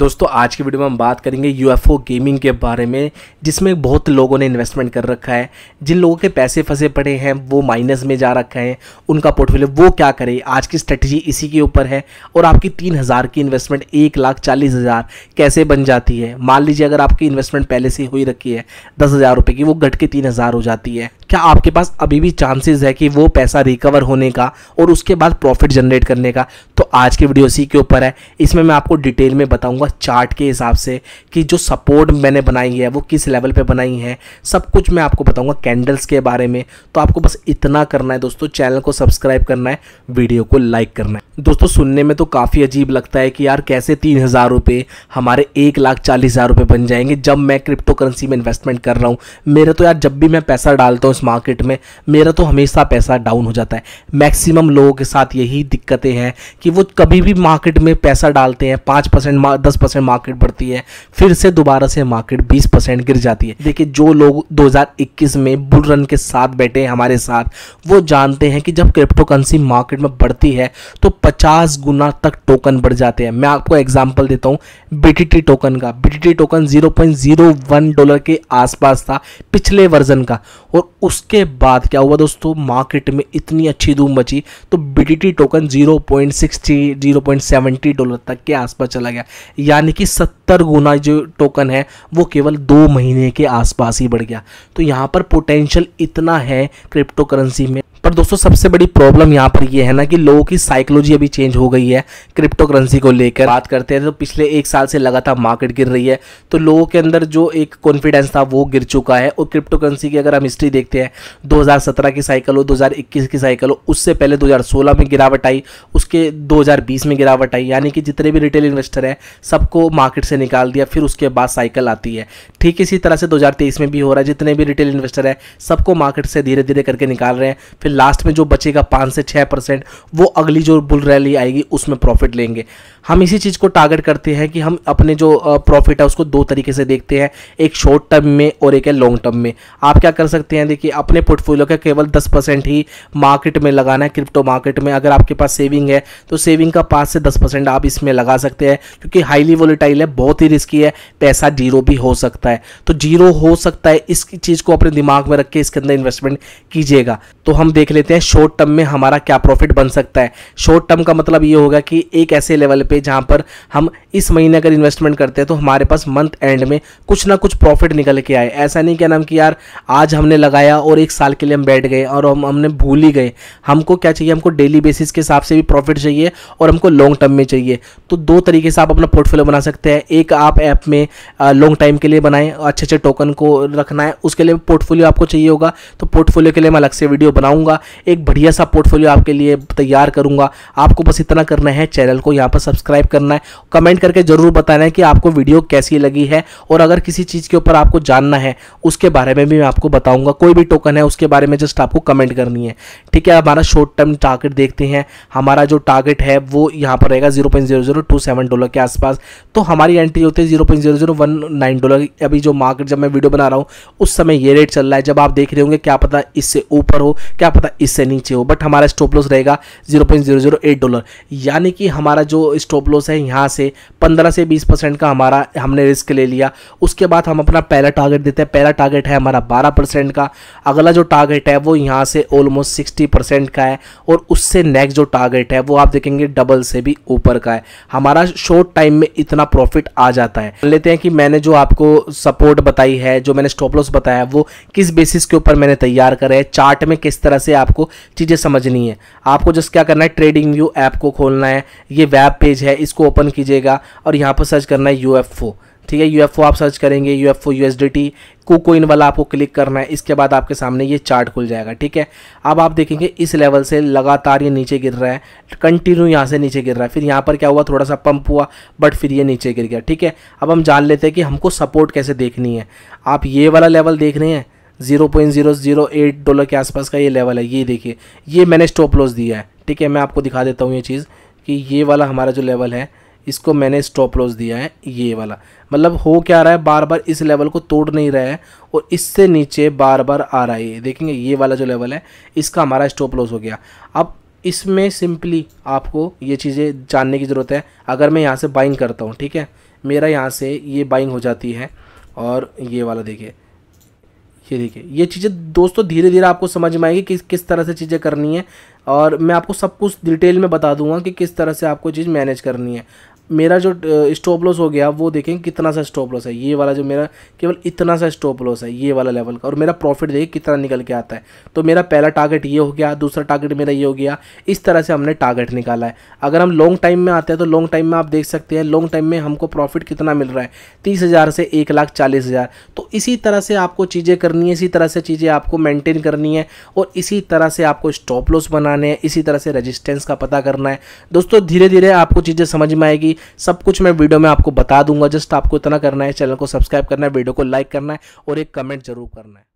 दोस्तों आज की वीडियो में हम बात करेंगे यूएफओ गेमिंग के बारे में जिसमें बहुत लोगों ने इन्वेस्टमेंट कर रखा है जिन लोगों के पैसे फंसे पड़े हैं वो माइनस में जा रखा है उनका पोर्टफोलियो वो क्या करे आज की स्ट्रेटजी इसी के ऊपर है और आपकी तीन हज़ार की इन्वेस्टमेंट एक लाख चालीस हज़ार कैसे बन जाती है मान लीजिए अगर आपकी इन्वेस्टमेंट पहले से हुई रखी है दस हज़ार रुपये की वो घट के तीन हज़ार हो जाती है क्या आपके पास अभी भी चांसेस है कि वो पैसा रिकवर होने का और उसके बाद प्रॉफिट जनरेट करने का तो आज की वीडियो इसी के ऊपर है इसमें मैं आपको डिटेल में बताऊंगा चार्ट के हिसाब से कि जो सपोर्ट मैंने बनाई है वो किस लेवल पे बनाई है सब कुछ मैं आपको बताऊंगा कैंडल्स के बारे में तो आपको बस इतना करना है दोस्तों चैनल को सब्सक्राइब करना है वीडियो को लाइक करना है दोस्तों सुनने में तो काफ़ी अजीब लगता है कि यार कैसे तीन हज़ार रुपये हमारे एक लाख चालीस हज़ार रुपये बन जाएंगे जब मैं क्रिप्टो करेंसी में इन्वेस्टमेंट कर रहा हूँ मेरा तो यार जब भी मैं पैसा डालता हूँ मार्केट में मेरा तो हमेशा पैसा डाउन हो जाता है मैक्सिमम लोगों के साथ यही दिक्कतें हैं कि वो कभी भी मार्केट में पैसा डालते हैं पाँच परसेंट दस परसेंट मार्केट बढ़ती है फिर से दोबारा से मार्केट बीस परसेंट गिर जाती है देखिए जो लोग 2021 में बुल रन के साथ बैठे हैं हमारे साथ वो जानते हैं कि जब क्रिप्टो करेंसी मार्केट में बढ़ती है तो पचास गुना तक टोकन बढ़ जाते हैं मैं आपको एग्जाम्पल देता हूँ बीटीटी टोकन का बीटीटी टोकन 0.01 डॉलर के आसपास था पिछले वर्जन का और उसके बाद क्या हुआ दोस्तों मार्केट में इतनी अच्छी धूम बची तो बीटीटी टोकन 0.60 0.70 डॉलर तक के आसपास चला गया यानी कि सत्तर गुना जो टोकन है वो केवल दो महीने के आसपास ही बढ़ गया तो यहाँ पर पोटेंशियल इतना है क्रिप्टो करेंसी में पर दोस्तों सबसे बड़ी प्रॉब्लम यहाँ पर ये है ना कि लोगों की साइकोलॉजी अभी चेंज हो गई है क्रिप्टो करेंसी को लेकर बात करते हैं तो पिछले एक साल से लगातार मार्केट गिर रही है तो लोगों के अंदर जो एक कॉन्फिडेंस था वो गिर चुका है और क्रिप्टो करेंसी की अगर हम हिस्ट्री देखते हैं दो की साइकिल हो दो की साइकिल हो उससे पहले दो में गिरावट आई उसके दो में गिरावट आई यानी कि जितने भी रिटेल इन्वेस्टर हैं सबको मार्केट से निकाल दिया फिर उसके बाद साइकिल आती है ठीक इसी तरह से दो में भी हो रहा है जितने भी रिटेल इन्वेस्टर है सबको मार्केट से धीरे धीरे करके निकाल रहे हैं फिर लास्ट में जो बचेगा पाँच से छः परसेंट वो अगली जो बुल रैली आएगी उसमें प्रॉफिट लेंगे हम इसी चीज़ को टारगेट करते हैं कि हम अपने जो प्रॉफिट है उसको दो तरीके से देखते हैं एक शॉर्ट टर्म में और एक है लॉन्ग टर्म में आप क्या कर सकते हैं देखिए अपने पोर्टफोलियो का केवल दस परसेंट ही मार्केट में लगाना है क्रिप्टो मार्केट में अगर आपके पास सेविंग है तो सेविंग का पाँच से दस परसेंट आप इसमें लगा सकते हैं क्योंकि हाईली वोलेटाइल है बहुत ही रिस्की है पैसा जीरो भी हो सकता है तो जीरो हो सकता है इस चीज़ को अपने दिमाग में रख के इसके अंदर इन्वेस्टमेंट कीजिएगा तो हम देख देख लेते हैं शॉर्ट टर्म में हमारा क्या प्रॉफिट बन सकता है शॉर्ट टर्म का मतलब ये होगा कि एक ऐसे लेवल पे जहाँ पर हम इस महीने अगर इन्वेस्टमेंट करते हैं तो हमारे पास मंथ एंड में कुछ ना कुछ प्रॉफिट निकल के आए ऐसा नहीं क्या नाम कि यार आज हमने लगाया और एक साल के लिए हम बैठ गए और हम हमने भूल ही गए हमको क्या चाहिए हमको डेली बेसिस के हिसाब से भी प्रॉफिट चाहिए और हमको लॉन्ग टर्म में चाहिए तो दो तरीके से आप अपना पोर्टफोलियो बना सकते हैं एक आप ऐप में लॉन्ग टाइम के लिए बनाएं अच्छे अच्छे टोकन को रखना है उसके लिए पोर्टफोलियो आपको चाहिए होगा तो पोर्टफोलियो के लिए मैं अलग से वीडियो बनाऊंगा दूंगा एक बढ़िया सा पोर्टफोलियो आपके लिए तैयार करूंगा आपको बस इतना करना है चैनल को यहाँ पर सब्सक्राइब करना है कमेंट करके ज़रूर बताना है कि आपको वीडियो कैसी लगी है और अगर किसी चीज़ के ऊपर आपको जानना है उसके बारे में भी मैं आपको बताऊँगा कोई भी टोकन है उसके बारे में जस्ट आपको कमेंट करनी है ठीक है हमारा शॉर्ट टर्म टारगेट देखते हैं हमारा जो टारगेट है वो यहाँ पर रहेगा zero point zero zero two seven dollar के आसपास तो हमारी एंट्री होती है जीरो पॉइंट जीरो डॉलर अभी जो मार्केट जब मैं वीडियो बना रहा हूँ उस समय ये रेट चल रहा है जब आप देख रहे होंगे क्या पता इससे ऊपर हो क्या था इससे नीचे हो बट हमारा स्टॉप लॉस रहेगा zero point zero zero eight dollar यानी कि हमारा जो स्टॉप लॉस है यहाँ से पंद्रह से बीस परसेंट का हमारा हमने रिस्क ले लिया उसके बाद हम अपना पहला टारगेट देते हैं पहला टारगेट है हमारा बारह परसेंट का अगला जो टारगेट है वो यहाँ से ऑलमोस्ट सिक्सटी परसेंट का है और उससे नेक्स्ट जो टारगेट है वो आप देखेंगे डबल से भी ऊपर का है हमारा शॉर्ट टाइम में इतना प्रॉफिट आ जाता है लेते हैं कि मैंने जो आपको सपोर्ट बताई है जो मैंने स्टॉप लॉस बताया वो किस बेसिस के ऊपर मैंने तैयार करे चार्ट में किस तरह से से आपको चीज़ें समझनी है आपको जस्ट क्या करना है ट्रेडिंग व्यू ऐप को खोलना है ये वेब पेज है इसको ओपन कीजिएगा और यहाँ पर सर्च करना है यू ठीक है यूएफओ आप सर्च करेंगे यूएफओ यूएसडीटी कोकोइन वाला आपको क्लिक करना है इसके बाद आपके सामने ये चार्ट खुल जाएगा ठीक है अब आप देखेंगे इस लेवल से लगातार ये नीचे गिर रहा है कंटिन्यू यहाँ से नीचे गिर रहा है फिर यहाँ पर क्या हुआ थोड़ा सा पंप हुआ बट फिर ये नीचे गिर गया ठीक है अब हम जान लेते हैं कि हमको सपोर्ट कैसे देखनी है आप ये वाला लेवल देख रहे हैं zero point zero zero eight dollar के आसपास का ये लेवल है ये देखिए ये मैंने स्टॉप लॉस दिया है ठीक है मैं आपको दिखा देता हूँ ये चीज़ कि ये वाला हमारा जो लेवल है इसको मैंने स्टॉप लॉस दिया है ये वाला मतलब हो क्या रहा है बार बार इस लेवल को तोड़ नहीं रहा है और इससे नीचे बार बार आ रहा है ये देखेंगे ये वाला जो लेवल है इसका हमारा स्टॉप लॉस हो गया अब इसमें सिंपली आपको ये चीज़ें जानने की ज़रूरत है अगर मैं यहाँ से बाइंग करता हूँ ठीक है मेरा यहाँ से ये बाइंग हो जाती है और ये वाला देखिए ये देखिए ये चीज़ें दोस्तों धीरे धीरे आपको समझ में आएगी कि किस तरह से चीज़ें करनी है और मैं आपको सब कुछ डिटेल में बता दूंगा कि किस तरह से आपको चीज़ मैनेज करनी है मेरा जो स्टॉप लॉस हो गया वो देखें कितना सा स्टॉप लॉस है ये वाला जो मेरा केवल इतना सा स्टॉप लॉस है ये वाला लेवल का और मेरा प्रॉफिट देखिए कितना निकल के आता है तो मेरा पहला टारगेट ये हो गया दूसरा टारगेट मेरा ये हो गया इस तरह से हमने टारगेट निकाला है अगर हम लॉन्ग टाइम में आते हैं तो लॉन्ग टाइम में आप देख सकते हैं लॉन्ग टाइम में हमको प्रॉफिट कितना मिल रहा है तीस हज़ार से एक लाख चालीस हज़ार तो इसी तरह से आपको चीज़ें करनी है इसी तरह से चीज़ें आपको मैंटेन करनी है और इसी तरह से आपको स्टॉप लॉस बनाने हैं इसी तरह से रजिस्टेंस का पता करना है दोस्तों धीरे धीरे आपको चीज़ें समझ में आएगी सब कुछ मैं वीडियो में आपको बता दूंगा जस्ट आपको इतना करना है चैनल को सब्सक्राइब करना है वीडियो को लाइक करना है और एक कमेंट जरूर करना है